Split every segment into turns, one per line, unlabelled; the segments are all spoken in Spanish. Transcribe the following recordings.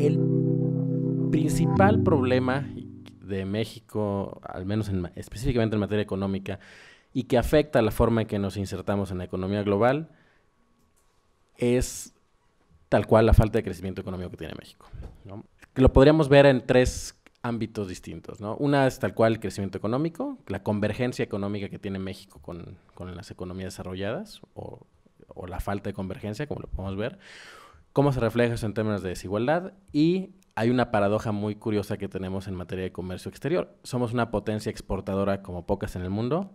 el principal problema de México, al menos específicamente en materia económica, y que afecta la forma en que nos insertamos en la economía global, es tal cual la falta de crecimiento económico que tiene México. Lo podríamos ver en tres ámbitos distintos. Una es tal cual el crecimiento económico, la convergencia económica que tiene México con, las economías desarrolladas, o, o la falta de convergencia, como lo podemos ver cómo se refleja eso en términos de desigualdad y hay una paradoja muy curiosa que tenemos en materia de comercio exterior. Somos una potencia exportadora como pocas en el mundo,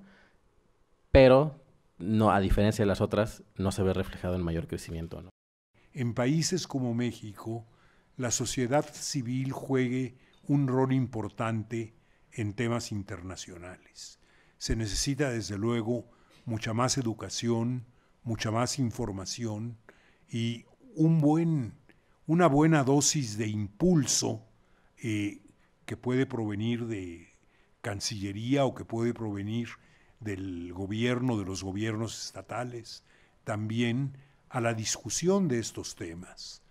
pero no, a diferencia de las otras, no se ve reflejado en mayor crecimiento. ¿no?
En países como México, la sociedad civil juegue un rol importante en temas internacionales. Se necesita, desde luego, mucha más educación, mucha más información y buen, una buena dosis de impulso eh, que puede provenir de Cancillería o que puede provenir del gobierno, de los gobiernos estatales, también a la discusión de estos temas.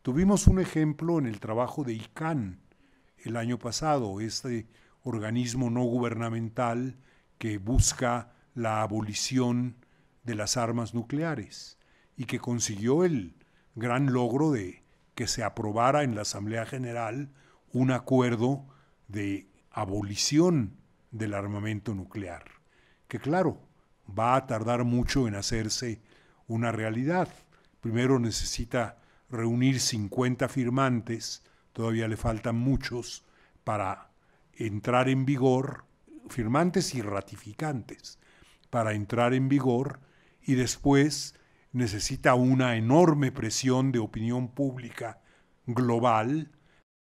Tuvimos un ejemplo en el trabajo de ICANN el año pasado, este organismo no gubernamental que busca la abolición de las armas nucleares y que consiguió el gran logro de que se aprobara en la Asamblea General un acuerdo de abolición del armamento nuclear, que claro, va a tardar mucho en hacerse una realidad. Primero necesita reunir 50 firmantes, todavía le faltan muchos, para entrar en vigor, firmantes y ratificantes, para entrar en vigor y después necesita una enorme presión de opinión pública global